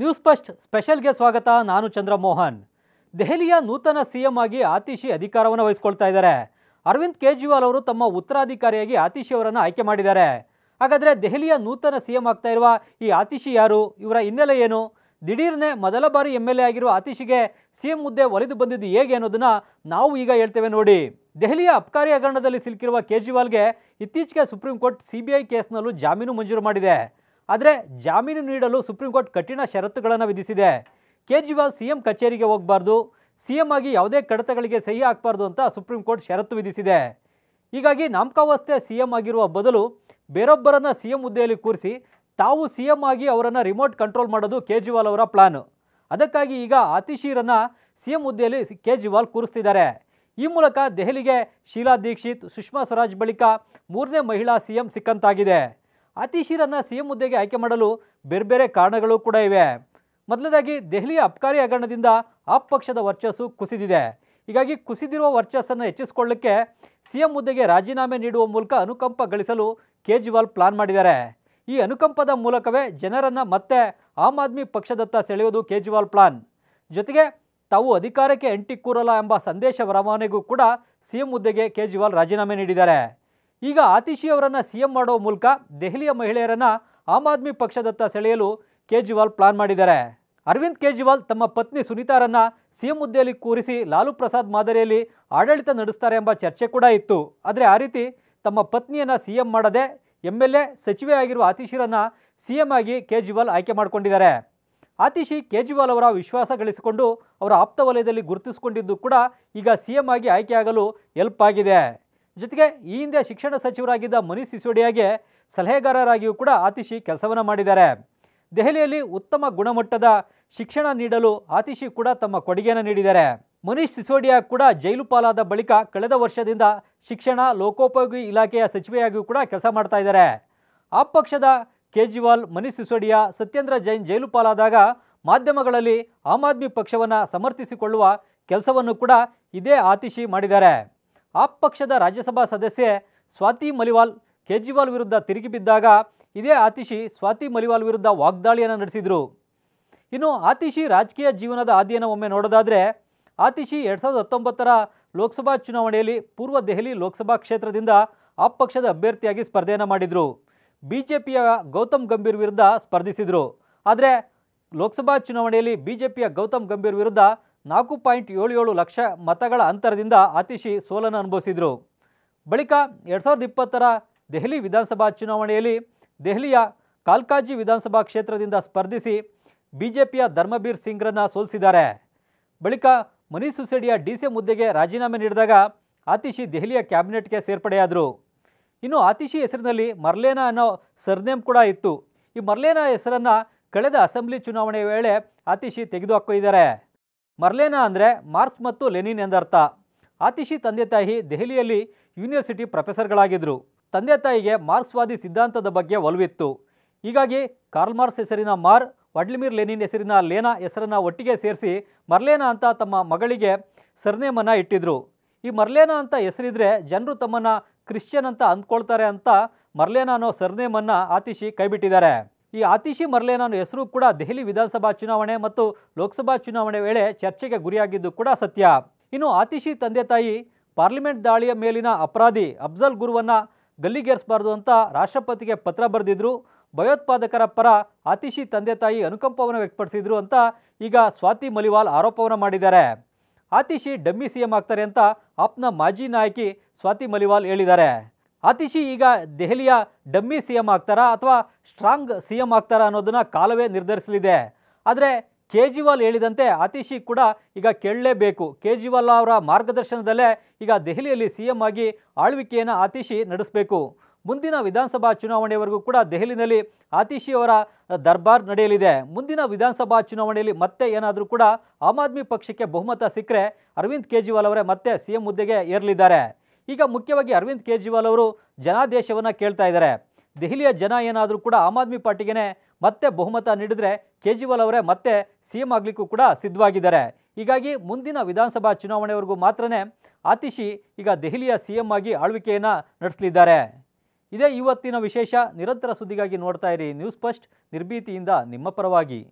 news first ಸ್ಪೆಷಲ್ಗೆ ಸ್ವಾಗತ ನಾನು ಚಂದ್ರಮೋಹನ್ ದೆಹಲಿಯ ನೂತನ ಸಿಎಂ ಆಗಿ ಆತಿಶಿ ಅಧಿಕಾರವನ್ನು ವಹಿಸ್ಕೊಳ್ತಾ ಇದ್ದಾರೆ ಅರವಿಂದ್ ಕೇಜ್ರಿವಾಲ್ ಅವರು ತಮ್ಮ ಉತ್ತರಾಧಿಕಾರಿಯಾಗಿ ಆತಿಶಿ ಅವರನ್ನು ಆಯ್ಕೆ ಮಾಡಿದ್ದಾರೆ ಹಾಗಾದರೆ ದೆಹಲಿಯ ನೂತನ ಸಿ ಎಂ ಆಗ್ತಾ ಇರುವ ಈ ಆತಿಶಿ ಯಾರು ಇವರ ಹಿನ್ನೆಲೆ ಏನು ದಿಢೀರ್ನೇ ಮೊದಲ ಬಾರಿ ಎಮ್ ಎಲ್ ಎ ಆಗಿರುವ ಆತಿಶಿಗೆ ಸಿಎಂ ಹುದ್ದೆ ಒಲಿದು ಬಂದಿದ್ದು ಹೇಗೆ ಅನ್ನೋದನ್ನು ನಾವು ಈಗ ಹೇಳ್ತೇವೆ ನೋಡಿ ದೆಹಲಿಯ ಅಬ್ಕಾರಿ ಹಗರಣದಲ್ಲಿ ಸಿಲುಕಿರುವ ಕೇಜ್ರಿವಾಲ್ಗೆ ಇತ್ತೀಚೆಗೆ ಸುಪ್ರೀಂ ಕೋರ್ಟ್ ಸಿಬಿಐ ಕೇಸ್ನಲ್ಲೂ ಜಾಮೀನು ಮಂಜೂರು ಮಾಡಿದೆ ಆದರೆ ಜಾಮೀನು ನೀಡಲು ಸುಪ್ರೀಂ ಕೋರ್ಟ್ ಕಠಿಣ ಷರತ್ತುಗಳನ್ನು ವಿಧಿಸಿದೆ ಕೇಜ್ರಿವಾಲ್ ಸಿಎಂ ಕಚೇರಿಗೆ ಹೋಗಬಾರ್ದು ಸಿಎಂ ಆಗಿ ಯಾವುದೇ ಕಡತಗಳಿಗೆ ಸಹಿ ಹಾಕಬಾರ್ದು ಅಂತ ಸುಪ್ರೀಂ ಕೋರ್ಟ್ ಷರತ್ತು ವಿಧಿಸಿದೆ ಹೀಗಾಗಿ ನಾಮಕಾವಸ್ಥೆ ಸಿಎಂ ಆಗಿರುವ ಬದಲು ಬೇರೊಬ್ಬರನ್ನು ಸಿಎಂ ಹುದ್ದೆಯಲ್ಲಿ ಕೂರಿಸಿ ತಾವು ಸಿಎಂ ಆಗಿ ಅವರನ್ನು ರಿಮೋಟ್ ಕಂಟ್ರೋಲ್ ಮಾಡೋದು ಕೇಜ್ರಿವಾಲ್ ಅವರ ಪ್ಲಾನು ಅದಕ್ಕಾಗಿ ಈಗ ಆತಿಶೀರನ್ನು ಸಿಎಂ ಹುದ್ದೆಯಲ್ಲಿ ಕೇಜ್ರಿವಾಲ್ ಕೂರಿಸ್ತಿದ್ದಾರೆ ಈ ಮೂಲಕ ದೆಹಲಿಗೆ ಶೀಲಾ ದೀಕ್ಷಿತ್ ಸುಷ್ಮಾ ಸ್ವರಾಜ್ ಬಳಿಕ ಮೂರನೇ ಮಹಿಳಾ ಸಿಎಂ ಸಿಕ್ಕಂತಾಗಿದೆ ಅತಿಶೀರನ್ನು ಸಿ ಎಂ ಹುದ್ದೆಗೆ ಆಯ್ಕೆ ಮಾಡಲು ಬೇರೆ ಬೇರೆ ಕಾರಣಗಳು ಕೂಡ ಇವೆ ಮೊದಲದಾಗಿ ದೆಹಲಿಯ ಅಬ್ಕಾರಿ ಹಗರಣದಿಂದ ಆಪ್ ಪಕ್ಷದ ವರ್ಚಸ್ಸು ಕುಸಿದಿದೆ ಹೀಗಾಗಿ ಕುಸಿದಿರುವ ವರ್ಚಸ್ಸನ್ನು ಹೆಚ್ಚಿಸಿಕೊಳ್ಳಕ್ಕೆ ಸಿ ಎಂ ಹುದ್ದೆಗೆ ರಾಜೀನಾಮೆ ನೀಡುವ ಮೂಲಕ ಅನುಕಂಪ ಗಳಿಸಲು ಕೇಜ್ರಿವಾಲ್ ಪ್ಲಾನ್ ಮಾಡಿದ್ದಾರೆ ಈ ಅನುಕಂಪದ ಮೂಲಕವೇ ಜನರನ್ನು ಮತ್ತೆ ಆಮ್ ಆದ್ಮಿ ಪಕ್ಷದತ್ತ ಸೆಳೆಯುವುದು ಕೇಜ್ರಿವಾಲ್ ಪ್ಲಾನ್ ಜೊತೆಗೆ ತಾವು ಅಧಿಕಾರಕ್ಕೆ ಕೂರಲ್ಲ ಎಂಬ ಸಂದೇಶ ರವಾನೆಗೂ ಕೂಡ ಸಿಎಂ ಹುದ್ದೆಗೆ ಕೇಜ್ರಿವಾಲ್ ರಾಜೀನಾಮೆ ನೀಡಿದ್ದಾರೆ ಈಗ ಆತಿಶಿ ಅವರನ್ನು ಸಿ ಎಂ ಮೂಲಕ ದೆಹಲಿಯ ಮಹಿಳೆಯರನ್ನು ಆಮ್ ಆದ್ಮಿ ಪಕ್ಷದತ್ತ ಸೆಳೆಯಲು ಕೇಜ್ರಿವಾಲ್ ಪ್ಲಾನ್ ಮಾಡಿದ್ದಾರೆ ಅರವಿಂದ್ ಕೇಜ್ರಿವಾಲ್ ತಮ್ಮ ಪತ್ನಿ ಸುನೀತಾರನ್ನ ಸಿಎಂ ಹುದ್ದೆಯಲ್ಲಿ ಕೂರಿಸಿ ಲಾಲು ಪ್ರಸಾದ್ ಮಾದರಿಯಲ್ಲಿ ಆಡಳಿತ ನಡೆಸ್ತಾರೆ ಎಂಬ ಚರ್ಚೆ ಕೂಡ ಇತ್ತು ಆದರೆ ಆ ರೀತಿ ತಮ್ಮ ಪತ್ನಿಯನ್ನು ಸಿ ಎಂ ಮಾಡದೆ ಎಂ ಎಲ್ ಎ ಸಚಿವೆ ಆಗಿರುವ ಆತಿಶಿರನ್ನು ಸಿ ಎಂ ಆಗಿ ಕೇಜ್ರಿವಾಲ್ ಆಯ್ಕೆ ಮಾಡಿಕೊಂಡಿದ್ದಾರೆ ಆತಿಶಿ ಕೇಜ್ರಿವಾಲ್ ಅವರ ವಿಶ್ವಾಸ ಗಳಿಸಿಕೊಂಡು ಅವರ ಆಪ್ತ ವಲಯದಲ್ಲಿ ಗುರುತಿಸಿಕೊಂಡಿದ್ದು ಕೂಡ ಈಗ ಸಿ ಎಂ ಆಗಿ ಆಯ್ಕೆಯಾಗಲು ಹೆಲ್ಪ್ ಆಗಿದೆ ಜೊತೆಗೆ ಈ ಹಿಂದೆ ಶಿಕ್ಷಣ ಸಚಿವರಾಗಿದ್ದ ಮನೀಷ್ ಸಿಸೋಡಿಯಾಗೆ ಸಲಹೆಗಾರರಾಗಿಯೂ ಕೂಡ ಆತಿಶಿ ಕೆಲಸವನ್ನು ಮಾಡಿದ್ದಾರೆ ದೆಹಲಿಯಲ್ಲಿ ಉತ್ತಮ ಗುಣಮಟ್ಟದ ಶಿಕ್ಷಣ ನೀಡಲು ಆತಿಶಿ ಕೂಡ ತಮ್ಮ ಕೊಡುಗೆಯನ್ನು ನೀಡಿದ್ದಾರೆ ಮನೀಶ್ ಸಿಸೋಡಿಯಾ ಕೂಡ ಜೈಲು ಪಾಲಾದ ಬಳಿಕ ಕಳೆದ ವರ್ಷದಿಂದ ಶಿಕ್ಷಣ ಲೋಕೋಪಯೋಗಿ ಇಲಾಖೆಯ ಸಚಿವೆಯಾಗಿಯೂ ಕೂಡ ಕೆಲಸ ಮಾಡ್ತಾ ಇದ್ದಾರೆ ಆ ಪಕ್ಷದ ಕೇಜ್ರಿವಾಲ್ ಮನೀಷ್ ಸಿಸೋಡಿಯಾ ಸತ್ಯೇಂದ್ರ ಜೈನ್ ಜೈಲು ಪಾಲಾದಾಗ ಮಾಧ್ಯಮಗಳಲ್ಲಿ ಆಮ್ ಆದ್ಮಿ ಪಕ್ಷವನ್ನು ಸಮರ್ಥಿಸಿಕೊಳ್ಳುವ ಕೆಲಸವನ್ನು ಕೂಡ ಇದೇ ಆತಿಶಿ ಮಾಡಿದ್ದಾರೆ ಆ ಪಕ್ಷದ ರಾಜ್ಯಸಭಾ ಸದಸ್ಯೆ ಸ್ವಾತಿ ಮಲಿವಾಲ್ ಕೇಜ್ರಿವಾಲ್ ವಿರುದ್ಧ ತಿರುಗಿ ಬಿದ್ದಾಗ ಇದೇ ಆತಿಶಿ ಸ್ವಾತಿ ಮಲಿವಾಲ್ ವಿರುದ್ಧ ವಾಗ್ದಾಳಿಯನ್ನು ನಡೆಸಿದರು ಇನ್ನು ಆತಿಶಿ ರಾಜಕೀಯ ಜೀವನದ ಆದಿಯನ್ನು ಒಮ್ಮೆ ನೋಡೋದಾದರೆ ಆತಿಶಿ ಎರಡು ಸಾವಿರದ ಹತ್ತೊಂಬತ್ತರ ಲೋಕಸಭಾ ಚುನಾವಣೆಯಲ್ಲಿ ಪೂರ್ವ ದೆಹಲಿ ಲೋಕಸಭಾ ಕ್ಷೇತ್ರದಿಂದ ಆ ಪಕ್ಷದ ಅಭ್ಯರ್ಥಿಯಾಗಿ ಸ್ಪರ್ಧೆಯನ್ನು ಮಾಡಿದರು ಬಿ ಜೆ ಪಿಯ ಗೌತಮ್ ಗಂಭೀರ್ ವಿರುದ್ಧ ಸ್ಪರ್ಧಿಸಿದರು ಆದರೆ ಲೋಕಸಭಾ ಚುನಾವಣೆಯಲ್ಲಿ ಬಿ ಜೆ ಪಿಯ ಗೌತಮ್ ಗಂಭೀರ್ ವಿರುದ್ಧ ನಾಲ್ಕು ಪಾಯಿಂಟ್ ಏಳು ಏಳು ಲಕ್ಷ ಮತಗಳ ಅಂತರದಿಂದ ಆತಿಶಿ ಸೋಲನ್ನು ಅನುಭವಿಸಿದರು ಬಳಿಕ ಎರಡು ಸಾವಿರದ ಇಪ್ಪತ್ತರ ದೆಹಲಿ ವಿಧಾನಸಭಾ ಚುನಾವಣೆಯಲ್ಲಿ ದೆಹಲಿಯ ಕಾಲ್ಕಾಜಿ ವಿಧಾನಸಭಾ ಕ್ಷೇತ್ರದಿಂದ ಸ್ಪರ್ಧಿಸಿ ಬಿ ಜೆ ಪಿಯ ಧರ್ಮಬೀರ್ ಸಿಂಗ್ರನ್ನು ಸೋಲಿಸಿದ್ದಾರೆ ಬಳಿಕ ಮನೀಶ್ ಸುಸೇಡಿಯ ಡಿ ಸಿ ಹುದ್ದೆಗೆ ರಾಜೀನಾಮೆ ನೀಡಿದಾಗ ಆತಿಶಿ ದೆಹಲಿಯ ಕ್ಯಾಬಿನೆಟ್ಗೆ ಸೇರ್ಪಡೆಯಾದರು ಇನ್ನು ಆತಿಶಿ ಹೆಸರಿನಲ್ಲಿ ಮರ್ಲೇನಾ ಅನ್ನೋ ಸರ್ನೇಮ್ ಕೂಡ ಇತ್ತು ಈ ಮರ್ಲೇನಾ ಹೆಸರನ್ನು ಕಳೆದ ಅಸೆಂಬ್ಲಿ ಚುನಾವಣೆ ವೇಳೆ ಆತಿಶಿ ತೆಗೆದುಹಾಕಿದ್ದಾರೆ ಮರ್ಲೇನಾ ಅಂದರೆ ಮಾರ್ಕ್ಸ್ ಮತ್ತು ಲೆನಿನ್ ಎಂದರ್ಥ ಆತಿಶಿ ತಂದೆ ತಾಯಿ ದೆಹಲಿಯಲ್ಲಿ ಯೂನಿವರ್ಸಿಟಿ ಪ್ರೊಫೆಸರ್ಗಳಾಗಿದ್ದರು ತಂದೆ ತಾಯಿಗೆ ಮಾರ್ಕ್ಸ್ವಾದಿ ಸಿದ್ಧಾಂತದ ಬಗ್ಗೆ ಒಲವಿತ್ತು ಹೀಗಾಗಿ ಕಾರ್ಲ್ ಮಾರ್ಕ್ಸ್ ಹೆಸರಿನ ಮಾರ್ ವಡ್ಲಿಮಿರ್ ಲೆನಿನ್ ಹೆಸರಿನ ಲೇನಾ ಹೆಸರನ್ನು ಒಟ್ಟಿಗೆ ಸೇರಿಸಿ ಮರ್ಲೇನಾ ಅಂತ ತಮ್ಮ ಮಗಳಿಗೆ ಸರ್ನೇಮನ್ನು ಇಟ್ಟಿದ್ರು ಈ ಮರ್ಲೇನಾ ಅಂತ ಹೆಸರಿದ್ರೆ ಜನರು ತಮ್ಮನ್ನು ಕ್ರಿಶ್ಚಿಯನ್ ಅಂತ ಅಂದ್ಕೊಳ್ತಾರೆ ಅಂತ ಮರ್ಲೇನಾ ಅನ್ನೋ ಸರ್ನೇಮನ್ನು ಆತಿಶಿ ಕೈಬಿಟ್ಟಿದ್ದಾರೆ ಈ ಆತಿಶಿ ಮರ್ಲೇನನ್ನು ಹೆಸರು ಕೂಡ ದೆಹಲಿ ವಿಧಾನಸಭಾ ಚುನಾವಣೆ ಮತ್ತು ಲೋಕಸಭಾ ಚುನಾವಣೆ ವೇಳೆ ಚರ್ಚೆಗೆ ಗುರಿಯಾಗಿದ್ದು ಕೂಡ ಸತ್ಯ ಇನ್ನು ಆತಿಶಿ ತಂದೆ ತಾಯಿ ಪಾರ್ಲಿಮೆಂಟ್ ದಾಳಿಯ ಮೇಲಿನ ಅಪರಾಧಿ ಅಫ್ಜಲ್ ಗುರುವನ್ನು ಗಲ್ಲಿಗೇರಿಸಬಾರದು ಅಂತ ರಾಷ್ಟ್ರಪತಿಗೆ ಪತ್ರ ಬರೆದಿದ್ರು ಭಯೋತ್ಪಾದಕರ ಪರ ಆತಿಶಿ ತಂದೆ ತಾಯಿ ಅನುಕಂಪವನ್ನು ವ್ಯಕ್ತಪಡಿಸಿದ್ರು ಅಂತ ಈಗ ಸ್ವಾತಿ ಮಲಿವಾಲ್ ಆರೋಪವನ್ನು ಮಾಡಿದ್ದಾರೆ ಆತಿಶಿ ಡಮ್ಮಿ ಸಿ ಆಗ್ತಾರೆ ಅಂತ ಆಪ್ನ ಮಾಜಿ ನಾಯಕಿ ಸ್ವಾತಿ ಮಲಿವಾಲ್ ಹೇಳಿದ್ದಾರೆ ಆತಿಶಿ ಈಗ ದೆಹಲಿಯ ಡಮ್ಮಿ ಸಿ ಎಂ ಆಗ್ತಾರಾ ಅಥವಾ ಸ್ಟ್ರಾಂಗ್ ಸಿ ಎಂ ಆಗ್ತಾರಾ ಅನ್ನೋದನ್ನು ಕಾಲವೇ ನಿರ್ಧರಿಸಲಿದೆ ಆದರೆ ಕೇಜ್ರಿವಾಲ್ ಹೇಳಿದಂತೆ ಅತಿಶಿ ಕೂಡ ಈಗ ಕೇಳಲೇಬೇಕು ಕೇಜ್ರಿವಾಲ್ ಅವರ ಮಾರ್ಗದರ್ಶನದಲ್ಲೇ ಈಗ ದೆಹಲಿಯಲ್ಲಿ ಸಿ ಎಂ ಆಗಿ ಆಳ್ವಿಕೆಯನ್ನು ಅತಿಶಿ ನಡೆಸಬೇಕು ಮುಂದಿನ ವಿಧಾನಸಭಾ ಚುನಾವಣೆವರೆಗೂ ಕೂಡ ದೆಹಲಿನಲ್ಲಿ ಆತಿಶಿ ಅವರ ದರ್ಬಾರ್ ನಡೆಯಲಿದೆ ಮುಂದಿನ ವಿಧಾನಸಭಾ ಚುನಾವಣೆಯಲ್ಲಿ ಮತ್ತೆ ಏನಾದರೂ ಕೂಡ ಆಮ್ ಆದ್ಮಿ ಪಕ್ಷಕ್ಕೆ ಬಹುಮತ ಸಿಕ್ಕರೆ ಅರವಿಂದ್ ಕೇಜ್ರಿವಾಲ್ ಅವರೇ ಮತ್ತೆ ಸಿ ಎಂ ಹುದ್ದೆಗೆ ಏರಲಿದ್ದಾರೆ ಈಗ ಮುಖ್ಯವಾಗಿ ಅರವಿಂದ್ ಕೇಜ್ರಿವಾಲ್ ಅವರು ಜನಾದೇಶವನ್ನು ಕೇಳ್ತಾ ಇದ್ದಾರೆ ದೆಹಲಿಯ ಜನ ಏನಾದರೂ ಕೂಡ ಆಮ್ ಆದ್ಮಿ ಪಾರ್ಟಿಗೆ ಮತ್ತೆ ಬಹುಮತ ನೀಡಿದ್ರೆ ಕೇಜ್ರಿವಾಲ್ ಅವರೇ ಮತ್ತೆ ಸಿ ಎಂ ಆಗಲಿಕ್ಕೂ ಕೂಡ ಸಿದ್ಧವಾಗಿದ್ದಾರೆ ಹೀಗಾಗಿ ಮುಂದಿನ ವಿಧಾನಸಭಾ ಚುನಾವಣೆವರೆಗೂ ಮಾತ್ರ ಆತಿಶಿ ಈಗ ದೆಹಲಿಯ ಸಿ ಎಂ ಆಗಿ ಆಳ್ವಿಕೆಯನ್ನು ನಡೆಸಲಿದ್ದಾರೆ ಇದೇ ಇವತ್ತಿನ ವಿಶೇಷ ನಿರಂತರ ಸುದ್ದಿಗಾಗಿ ನೋಡ್ತಾ ಇರಿ ನ್ಯೂಸ್ ಫಸ್ಟ್ ನಿರ್ಭೀತಿಯಿಂದ ನಿಮ್ಮ ಪರವಾಗಿ